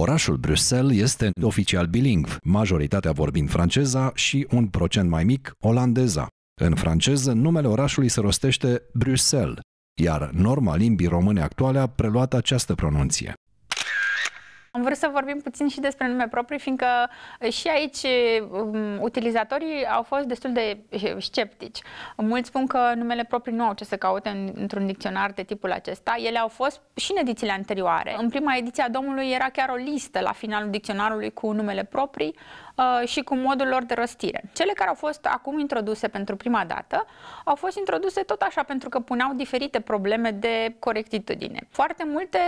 Orașul Bruxelles este oficial bilingv, majoritatea vorbind franceza și un procent mai mic olandeza. În franceză, numele orașului se rostește Bruxelles, iar norma limbii române actuale a preluat această pronunție. Am vrut să vorbim puțin și despre nume proprii, fiindcă eh, și aici mm, utilizatorii au fost destul de eh, sceptici. Mulți spun că numele proprii nu au ce să caute într-un dicționar de tipul acesta. Ele au fost și în edițiile anterioare. În prima ediție a Domnului era chiar o listă la finalul dicționarului cu numele proprii eh, și cu modul lor de răstire. Cele care au fost acum introduse pentru prima dată au fost introduse tot așa pentru că puneau diferite probleme de corectitudine. Foarte multe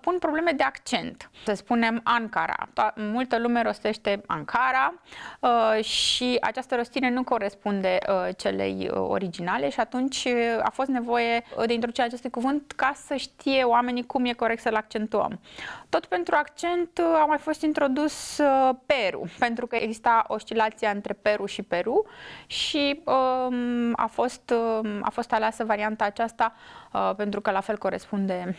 pun probleme de accent. Se spune spunem Ankara. To- multă lume rostește Ankara uh, și această rostire nu corespunde uh, celei uh, originale și atunci uh, a fost nevoie uh, de introducerea acestui cuvânt ca să știe oamenii cum e corect să-l accentuăm. Tot pentru accent uh, a mai fost introdus uh, Peru, pentru că exista oscilația între Peru și Peru și um, a, fost, uh, a fost aleasă varianta aceasta uh, pentru că la fel corespunde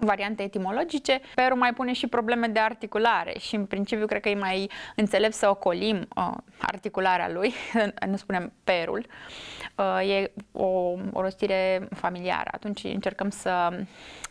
variante etimologice. Peru mai pune și probleme de articulare și în principiu cred că e mai înțelept să ocolim uh, articularea lui, nu spunem perul, uh, e o o rostire familiară, atunci încercăm să,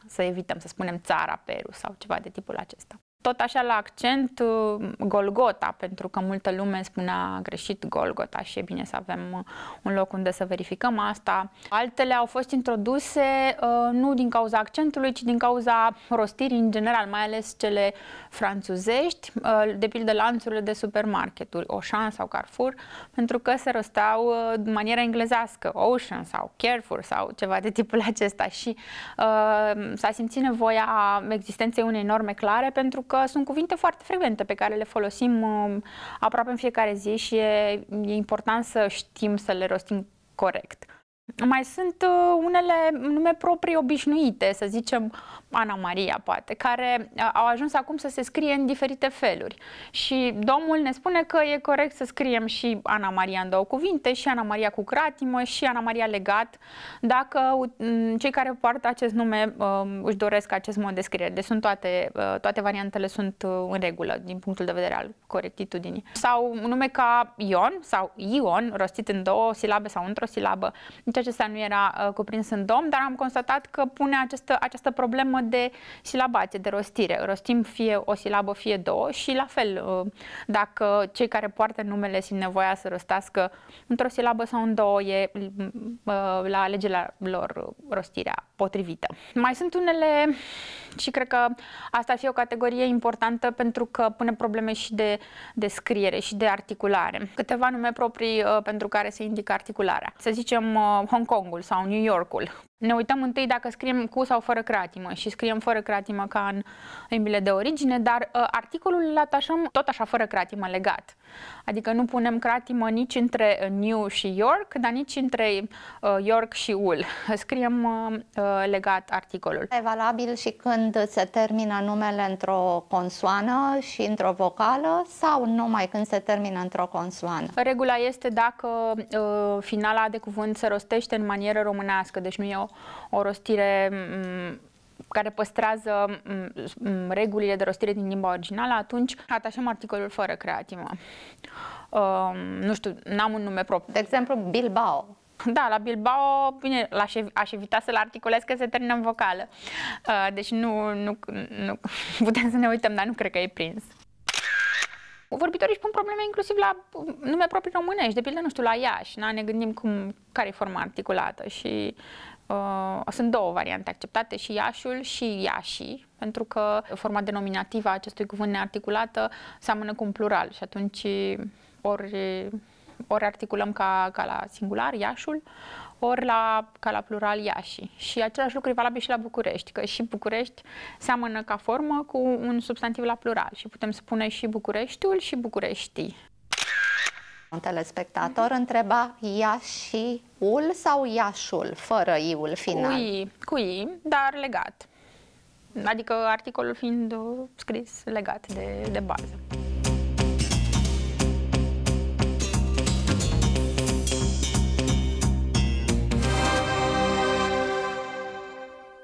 să evităm, să spunem țara Peru sau ceva de tipul acesta tot așa la accent uh, Golgota, pentru că multă lume spunea greșit Golgota și e bine să avem uh, un loc unde să verificăm asta. Altele au fost introduse uh, nu din cauza accentului, ci din cauza rostirii în general, mai ales cele franțuzești, de pildă lanțurile de supermarketuri, Auchan sau Carrefour, pentru că se rosteau de maniera englezească, Ocean sau Carrefour sau ceva de tipul acesta și s-a simțit nevoia existenței unei norme clare pentru că că sunt cuvinte foarte frecvente pe care le folosim um, aproape în fiecare zi și e, e important să știm să le rostim corect. Mai sunt uh, unele nume proprii obișnuite, să zicem Ana Maria, poate, care uh, au ajuns acum să se scrie în diferite feluri. Și domnul ne spune că e corect să scriem și Ana Maria în două cuvinte, și Ana Maria cu cratimă, și Ana Maria legat, dacă uh, mm, cei care poartă acest nume um, își doresc acest mod de scriere. Deci sunt toate, toate variantele sunt în regulă din punctul de vedere al corectitudinii. Sau nume ca Ion sau Ion, rostit în două silabe sau într-o silabă nici acesta nu era uh, cuprins în dom, dar am constatat că pune această, această problemă de silabație, de rostire. Rostim fie o silabă, fie două și la fel, uh, dacă cei care poartă numele simt nevoia să rostească într-o silabă sau în două, e mm, uh, la alegerea lor uh, rostirea potrivită. Mai sunt unele și cred că asta ar fi o categorie importantă pentru că pune probleme și de, de scriere și de articulare. Câteva nume proprii uh, pentru care se indică articularea. Să zicem uh, Hong Kongul sau New Yorkul ne uităm întâi dacă scriem cu sau fără creatimă și scriem fără creatimă ca în limbile de origine, dar uh, articolul îl atașăm tot așa fără creatimă legat. Adică nu punem creatimă nici între ă, New și York, dar nici între uh, York și Ul. Scriem uh, legat articolul. E valabil și când se termină numele într-o consoană și într-o vocală sau numai când se termină într-o consoană? Regula este dacă uh, finala de cuvânt se rostește în manieră românească, deci nu e o o rostire mm, care păstrează mm, mm, regulile de rostire din limba originală, atunci atașăm articolul fără creativă. Um, nu știu, n-am un nume propriu. De exemplu, Bilbao. Da, la Bilbao, bine, aș evita să-l articulez că se termină în vocală. Uh, deci nu, nu, nu putem să ne uităm, dar nu cred că e prins vorbitorii își pun probleme inclusiv la nume proprii românești, de pildă, nu știu, la Iași, na, ne gândim cum, care e forma articulată și uh, sunt două variante acceptate, și Iașul și Iași, pentru că forma denominativă a acestui cuvânt nearticulată seamănă cu un plural și atunci ori ori articulăm ca, ca la singular, Iașul, ori la, ca la plural Iași. Și același lucru e valabil și la București, că și București seamănă ca formă cu un substantiv la plural și putem spune și Bucureștiul și Bucureștii. Un telespectator întreba Iașiul sau Iașul, fără iul final? Cu i, cu i, dar legat. Adică articolul fiind scris legat de, de bază.